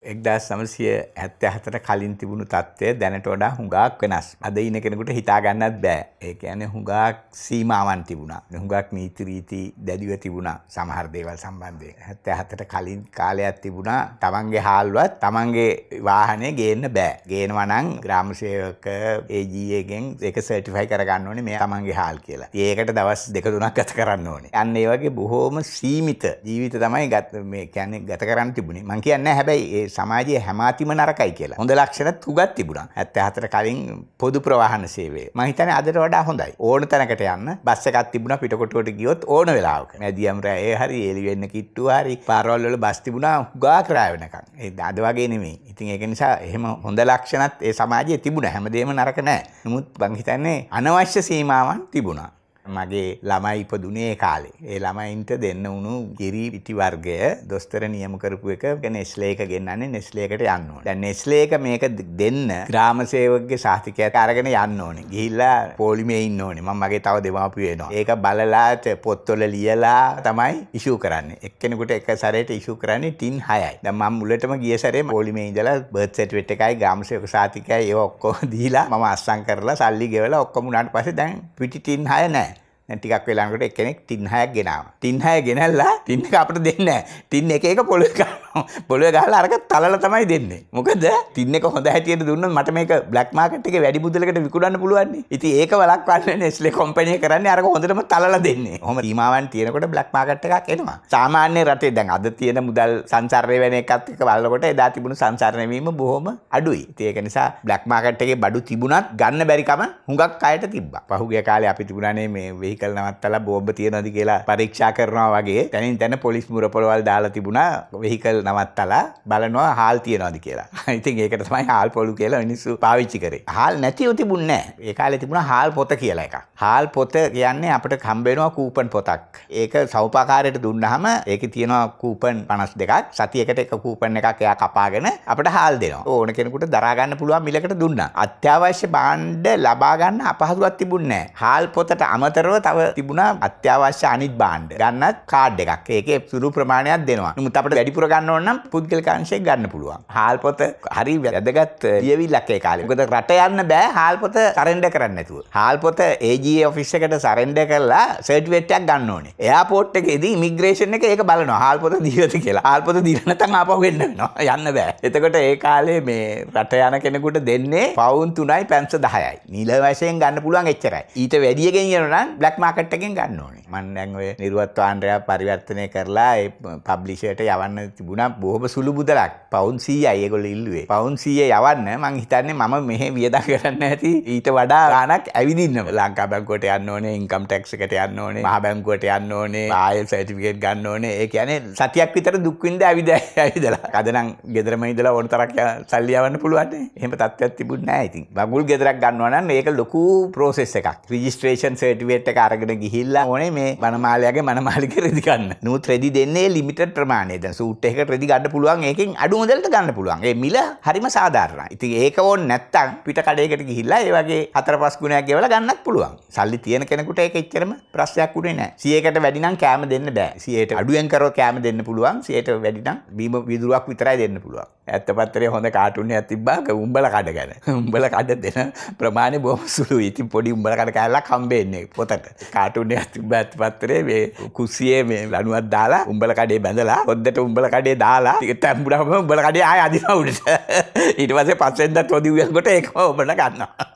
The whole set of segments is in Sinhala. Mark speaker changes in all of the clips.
Speaker 1: එක්දස් සමසය ඇත්ත හතර කලින් තිබුණු තත්ත්වය දැනට වඩා හුඟක් වෙනස් අද ඉන කෙනෙකුට හිතාගන්නත් බෑ ඒක ඇන හුඟක් සීමාවන් තිබුණා හුඟක් නීතිරීති දැඩිව තිබුණා සමහර්දේවල් සම්බන්ධය ඇත්ත හතට කලින් කාලයක් තිබුණා තමන්ගේ හාල්වත් තමන්ගේ වාහනය ගේන්න බෑ ගේනවනං ග්‍රාමසයක ඒජීයගෙන් එක සටිෆයි කරගන්න ඕනේ මේ තමන්ගේ හාල් කියලා ඒකට දවස් දෙක දුනක් ගත කරන්න ඕනේ අන්න ඒ වගේ බොහෝම සීමිත ජීවිත තමයි ගත් මේ කැනෙ ගත කරන්න තිබුණේ මං කියන්න හැබැයි ඒ සමාජයේ හැමාතිම නරකයි කියලා. හොඳ ලක්ෂණ තුගක් තිබුණා. 74 කලින් පොදු ප්‍රවාහන සේවය. මම හිතන්නේ අදට වඩා හොඳයි. ඕන තැනකට යන්න බස් එකක් තිබුණා පිටකොටුවට ගියොත් ඕන වෙලාවක. මැදියම් රැයේ හරි එළි වෙන්න කිට්ටු හරි පාරවල් වල බස් තිබුණා හුගා කරා වෙනකන්. ඒ අද වගේ නෙමෙයි. ඉතින් ඒක නිසා එහෙම හොඳ ලක්ෂණත් ඒ සමාජයේ තිබුණා. හැමදේම නරක නෑ. නමුත් මම හිතන්නේ අනවශ්‍ය සීමාවන් තිබුණා. මගේ ළමයි ඉපදුනේ කාලේ. ඒ ළමයින්ට දෙන්න වුණු ගිරි පිටි වර්ගය දොස්තර නියම කරපු එක නෙස්ලේක ගෙන්න්නේ නෙස්ලේකට යන්න ඕනේ. දැන් නෙස්ලේක මේක දෙන්න ග්‍රාම සේවකගේ සහතිකයක් අරගෙන යන්න ඕනේ. ගිහිල්ලා පොලිමේ ඉන්න ඕනේ. මම මගේ තව දෙමාපියෝ එනවා. ඒක බලලා පොත්වල ලියලා තමයි ඉෂූ කරන්නේ. එක්කෙනෙකුට එක සැරේට ඉෂූ කරන්නේ ටින් 6යි. දැන් මම මුලටම ගිය සැරේ පොලිමේ ඉඳලා බර්ත් සර්ටිෆිකේට් එකයි ග්‍රාම සේවක සහතිකයයි ඒව ඔක්කොම දීලා මම අස්සම් කරලා සල්ලි ගෙවලා ඔක්කොම උනාට පස්සේ දැන් පිටි ටින් 6 නැහැ. ටිකක් වෙලාකට එක්කෙනෙක් ටින් හයක් ගෙනාවා. ටින් හය ගෙනල්ලා ටින් එක අපිට දෙන්නේ නැහැ. ටින් එක එක පොළවේ ගන්නවා. පොළවේ ගහලා අරක තලලා තමයි දෙන්නේ. මොකද ටින් එක හොඳ හැටියට දුන්නොත් මට මේක බ්ලැක් මාකට් එකේ වැඩි මුදලකට විකුණන්න පුළුවන් නේ. ඉතින් ඒක වළක්වන්නේ නෙස්ලේ කම්පැනි එක කරන්නේ අරක හොඳටම තලලා දෙන්නේ. ඔහොම සීමාවන් තියෙනකොට බ්ලැක් මාකට් එකක් එනවා. සාමාන්‍ය රටේ දැන් අද තියෙන මුදල් සංචාරය වෙන එකත් එක්ක බලනකොට එදා තිබුණු සංචාරණය වීම බොහොම අඩුයි. ඉතින් ඒක නිසා බ්ලැක් මාකට් එකේ බඩු තිබුණත් ගන්න බැරිකම හුඟක් අයට තිබ්බා. පහුගිය කාලේ අපි තිබුණානේ මේ වෙහි සයිකල් නවත්තලා බෝම්බ තියෙනවද කියලා පරීක්ෂා කරනවා වගේ තැනින් තැන පොලිස් මුරපොළවල් දාලා තිබුණා වෙහිකල් නවත්තලා බලනවා හාල් තියෙනවද කියලා. ඉතින් ඒකට තමයි හාල් පොළු කියලා මිනිස්සු පාවිච්චි කරේ. හාල් නැතිව තිබුණේ නැහැ. ඒ කාලේ තිබුණා හාල් පොත කියලා එකක්. හාල් පොත කියන්නේ අපිට හම්බ වෙනවා කූපන් පොතක්. ඒක සෞපාකාරයට දුන්නාම ඒකේ තියෙනවා කූපන් 52ක්. සතියකට එක කූපන් එකක් එයා කපාගෙන අපිට හාල් දෙනවා. ඕන කෙනෙකුට දරා ගන්න පුළුවන් මිලකට දුන්නා. අත්‍යවශ්‍ය භාණ්ඩ ලබා ගන්න අපහසුතාවක් තිබුණේ නැහැ. හාල් පොතට අමතරව තව තිබුණා අත්‍යවශ්‍ය අනිත් බාණ්ඩ ගන්නත් කාඩ් එකක්. ඒකේ සුළු ප්‍රමාණයක් දෙනවා. නමුත් අපිට වැඩිපුර ගන්න ඕන නම් පුද්ගලික අංශයක් ගන්න පුළුවන්. හාල් පොත හරි වැදගත් ලියවිල්ලක් ඒ කාලේ. මොකද රට යන්න බෑ හාල් පොත සරෙන්ඩර් කරන්න නැතුව. හාල් පොත AGA ඔෆිස් එකට සරෙන්ඩර් කරලා සර්ටිෆිකේට් එකක් ගන්න ඕනේ. එයාපෝට් එකේදී ඉමිග්‍රේෂන් එක ඒක බලනවා. හාල් පොත දීවද කියලා. හාල් පොත දීලා නැත්නම් ආපහු එන්න වෙනවා. යන්න බෑ. එතකොට ඒ කාලේ මේ රට යන කෙනෙකුට දෙන්නේ පවුන් 3යි පැන්ස 10යි. නිල වශයෙන් ගන්න පුළුවන් එච්චරයි. ඊට වැඩිය ගෙනියනවා නම් බ්ලැක් මාකට් එකෙන් ගන්න ඕනේ. මම දැන් ඔය නිර්වත් ආණ්ඩ්‍රය පරිවර්තනය කරලා ඒ පබ්ලිෂර්ට යවන්න තිබුණා බොහොම සුළු මුදලක්. පවුන් 100යි ඒගොල්ලෝ ඉල්ලුවේ. පවුන් 100 යවන්න මං හිතන්නේ මම මෙහෙ වියදම් කරන්න ඇති ඊට වඩා ගාණක් ඇවිදින්න ලංකා බැංකුවට යන්න ඕනේ, ඉන්කම් ටැක්ස් එකට යන්න ඕනේ, මහ බැංකුවට යන්න ඕනේ, ආයෙ සර්ටිෆිකේට් ගන්න ඕනේ. ඒ කියන්නේ සතියක් විතර දුක් විඳ ඇවිද ඇවිදලා. අද නම් ගෙදරම ඉඳලා ඕන තරක් සල්ලි යවන්න පුළුවන්. එහෙම තත්ත්වයක් තිබුණ නෑ ඉතින්. බගුල් ගෙදරක් ගන්නවා නම් ඒක ලොකු ප්‍රොසෙස් එකක්. රෙජිස්ට්‍රේෂන් සර්ටිෆිකේට් එකක් අරගෙන ගිහිල්ලා ඕනේ මේ වනමාලයාගේ මනමාලික රෙදි ගන්න. නුත් රෙදි දෙන්නේ ලිමිටඩ් ප්‍රමාණය. දැන් සූට් එකකට රෙදි ගන්න පුළුවන්. ඒකෙන් අඩු මුදලට ගන්න පුළුවන්. ඒ මිල හරිම සාධාරණයි. ඉතින් ඒක ඕනේ නැත්තම් පිට කඩේකට ගිහිල්ලා ඒ වගේ හතර පහ පස් ගුණයක් ගෙවල ගන්නත් පුළුවන් සල්ලි තියෙන කෙනෙකුට ඒක එච්චරම ප්‍රශ්යක් උනේ නෑ සියකට වැඩිනම් කෑම දෙන්න බෑ සියයට අඩුවෙන් කරෝ කෑම දෙන්න පුළුවන් සියයට වැඩිනම් බීම විදුරුවක් විතරයි දෙන්න පුළුවන් ඇත්ත පත්තරේ හොඳ කාටුන්යක් තිබ්බා උඹල කඩ ගැන උඹල කඩ දෙන ප්‍රමාණය බොහොම සුළුයි ඉතින් පොඩි උඹල කඩ කෑල්ලක් හම්බෙන්නේ පොතට කාටුනයක් තිබත් පත්තරේ මේ කුස්සියේ මේ ලනුවත් දාලා උඹල කඩේ බැඳලා හොද්දට උඹල කඩේ දාලා තැම්බුණම උඹල කඩේ ආය අදිනවා උඩට ඊට පස්සේ පස්සෙන්දත් හොදිවියකට ඒකම උඹට ගන්නවා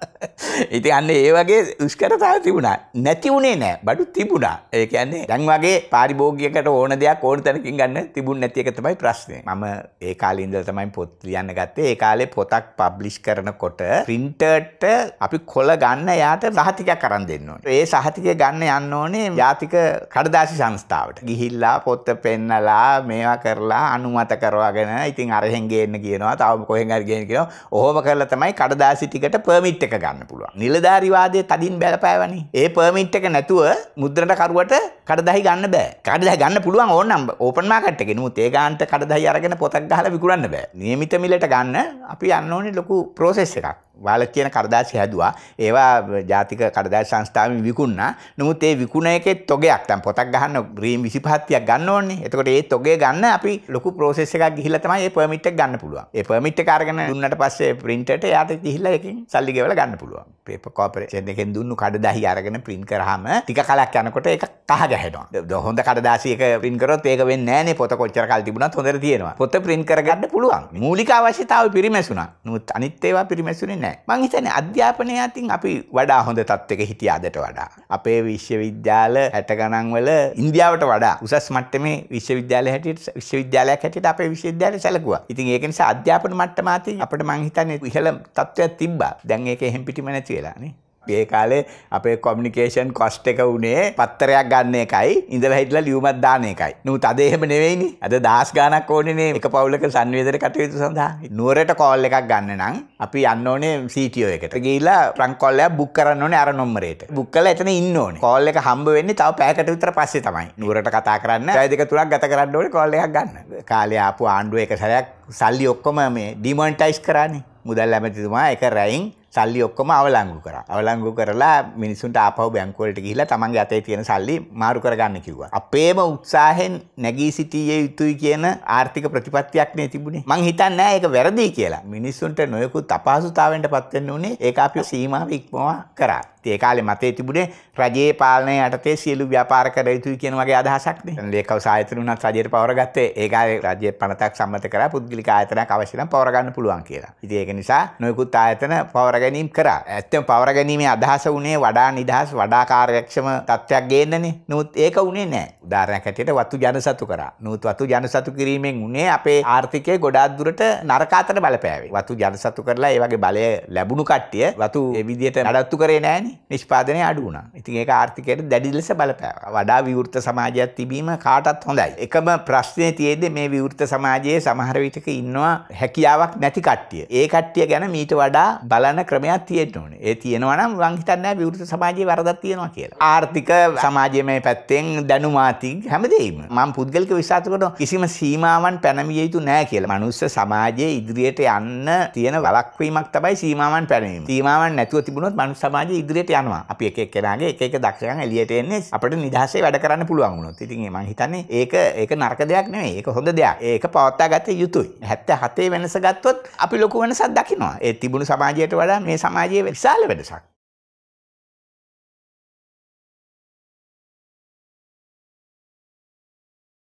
Speaker 1: ඉති අන්න ඒ වගේ දුෂ්කරතා තිබුණා නැති වුණේ නෑ බඩු තිබුණා ඒ කියන්නේ දැන් වගේ පාරිභෝගිකයට ඕන දෙයක් ඕන තැනකින් ගන්න තිබුණ නැති එක තමයි ප්‍රශ්නේ මම ඒ කාලේ ඉඳලා තමයි පොත් ලියන්න ගත්තේ ඒ කාලේ පොතක් පබ්ලිෂ් කරනකොට printerට අපි කොළ ගන්න එයාට සහතිකයක් අරන් දෙන්න ඕනේ ඒ සහතික ටික ගන්න යන්න ඕනේ ජාතික කඩදාසි සංස්ථාවට. ගිහිල්ලා පොත්ත පෙන්නලා මේවා කරලා අනුමත කරවගෙන ඉතින් අරහෙන් ගේන්න කියනවා. තව කොහෙන් හරි ගේන්න කියනවා. ඔහොම කරලා තමයි කඩදාසි ටිකට පර්මිට් එක ගන්න පුළුවන්. නිලධාරිවාදයේ තදින් බැලපෑවනේ. ඒ පර්මිට් එක නැතුව මුද්‍රණ කරුවට කඩදාහි ගන්න බෑ. කඩදාහි ගන්න පුළුවන් ඕනනම් ඕපන් මාකට් එකේ. නමුත් ඒ ගානට කඩදාහි අරගෙන පොතක් ගහලා විකුණන්න බෑ. නියමිත මිලට ගන්න අපි යන්න ඕනේ ලොකු ප්‍රොසෙස් එකක්. වාල කියන කඩදාසි හැදුවා ඒවා ජාතික කඩදාසි සංස්ථාවෙන් විකුණා නමුත් ඒ විකුණ එකේ තොගයක් දැන් පොතක් ගහන්න රීම් 25ක් ගන්න ඕනේ. එතකොට ඒ තොගේ ගන්න අපි ලොකු process එකක් ගිහිල්ලා තමයි ඒ permit එක ගන්න පුළුවන්. ඒ permit එක අරගෙන දුන්නට පස්සේ printer එයාට ගිහිල්ලා ඒකෙන් සල්ලි ගෙවලා ගන්න පුළුවන්. paper corporation එකෙන් දුන්නු කඩදාහි අරගෙන print කරාම ටික කලක් යනකොට ඒක කහ ගැහෙනවා. හොඳ කඩදාසියක print කරොත් ඒක වෙන්නේ නැහනේ පොත කොච්චර කල් තිබුණත් හොඳට තියෙනවා. පොත print කරගන්න පුළුවන්. මූලික අවශ්‍යතාවය පිරිමැසුණා. නමුත් අනිත් ඒවා පිරිමැසුනේ නැහැ. මං හිතන්නේ අධ්‍යාපනය අතින් අපි වඩා හොඳ තත්ත්වයක හිටිය අදට වඩා. අපේ විශ්වවිද්‍යාල හැට ගණන්වල ඉන්දියාවට වඩා උසස් මට්ටමේ විශ්වවිද්‍යාල හැටියට විශ්වවිද්‍යාලයක් හැටියට අපේ විශ්වවිද්‍යාලය සැලකුවා. ඉතින් ඒක නිසා අධ්‍යාපන මට්ටම අතින් අපිට මං හිතන්නේ ඉහළ තත්ත්වයක් තිබ්බා. දැන් ඒක එහෙම් පිටිම නැති වෙලා නේ. ඒ කාලේ අපේ කොමිනිකේෂන් කොස්ට් එක උනේ පත්තරයක් ගන්න එකයි ඉඳලා හිටලා ලියුමක් දාන එකයි. නමුත් අද එහෙම නෙවෙයිනේ. අද දාස් ගණක් ඕනේනේ එක පවුලක සංවේදනය කටයුතු සඳහා. නුවරට කෝල් එකක් ගන්න නම් අපි යන්න ඕනේ CTO එකට. ගිහිල්ලා ෆ්‍රන්ක් කෝල් එකක් බුක් කරන්න ඕනේ අර නම්බරේට. බුක් කරලා එතන ඉන්න ඕනේ. කෝල් එක හම්බ වෙන්නේ තව පැයකට විතර පස්සේ තමයි. නුවරට කතා කරන්න. පැය දෙක තුනක් ගත කරන්න ඕනේ කෝල් එකක් ගන්න. කාලේ ආපු ආණ්ඩුව එක සැරයක් සල්ලි ඔක්කොම මේ ඩිමොනිටයිස් කරානේ. මුදල් ඇමතිතුමා එක රැයින් සල්ලි ඔක්කොම අවලංගු කරා. අවලංගු කරලා මිනිසුන්ට ආපහු බැංකුවලට ගිහිල්ලා තමන්ගේ අතේ තියෙන සල්ලි මාරු කරගන්න කිව්වා. අපේම උත්සාහයෙන් නැගී සිටියේ යුතුයි කියන ආර්ථික ප්‍රතිපත්තියක් නේ තිබුණේ. මං හිතන්නේ නෑ ඒක වැරදි කියලා. මිනිසුන්ට නොයෙකුත් අපහසුතාවෙන්ට පත් වෙන්න උනේ ඒක අපි සීමාව ඉක්මවා කරා. ඒ කාලේ මතේ තිබුණේ රජයේ පාලනය යටතේ සියලු ව්‍යාපාර කළ යුතුයි කියන වගේ අදහසක් නේ. ලේකව සායතන උනත් රජයට පවරගත්තේ ඒ කාලේ රජයේ පනතක් සම්මත කරා පුද්ගලික ආයතනයක් අවශ්‍ය නම් පවරගන්න පුළුවන් කියලා. ඉතින් ඒක නිසා නොයෙකුත් ආයතන පවරග ගැනීම් කරා. ඇත්තම පවර ගැනීමේ අදහස වුණේ වඩා නිදහස් වඩා කාර්යක්ෂම තත්ත්වයක් ගේන්නනේ. නමුත් ඒක වුණේ නැහැ. උදාහරණයක් හැටියට වතු ජනසතු කරා. නමුත් වතු ජනසතු කිරීමෙන් වුණේ අපේ ආර්ථිකය ගොඩාක් දුරට නරක අතට බලපෑවේ. වතු ජනසතු කරලා ඒ වගේ බලය ලැබුණු කට්ටිය වතු ඒ විදිහට නඩත්තු කරේ නැහනේ. නිෂ්පාදනය අඩු වුණා. ඉතින් ඒක ආර්ථිකයට දැඩි ලෙස බලපෑවා. වඩා විවෘත සමාජයක් තිබීම කාටත් හොඳයි. එකම ප්‍රශ්නේ තියෙද්දි මේ විවෘත සමාජයේ සමහර විටක ඉන්නවා හැකියාවක් නැති කට්ටිය. ඒ කට්ටිය ගැන මීට වඩා බලන ක්‍රමයක් තියෙන්න ඕනේ. ඒ තියෙනවා නම් මං හිතන්නේ විවෘත සමාජයේ වරදක් තියෙනවා කියලා. ආර්ථික සමාජයේ පැත්තෙන් දැනුමාතික හැමදේම මම පුද්ගලික විශ්වාස කරනවා කිසිම සීමාවන් පැනවිය යුතු නෑ කියලා. මනුස්ස සමාජයේ ඉදිරියට යන්න තියෙන වළක්වීමක් තමයි සීමාවන් පැනවීම. සීමාවන් නැතුව තිබුණොත් මනුස්ස සමාජය ඉදිරියට යනවා. අපි එක එක්කෙනාගේ එක එක දක්ෂකම් එළියට එන්නේ අපිට නිදහසේ වැඩ කරන්න පුළුවන් වුණොත්. ඉතින් මං හිතන්නේ ඒක ඒක නරක දෙයක් නෙමෙයි. ඒක හොඳ දෙයක්. ඒක පවත්වා ගත යුතුයි. 77 වෙනස ගත්තොත් අපි ලොකු වෙනසක් දකිනවා. ඒ තිබුණු සමාජයට වඩා මේ සමාජයේ විශාල වෙනසක්.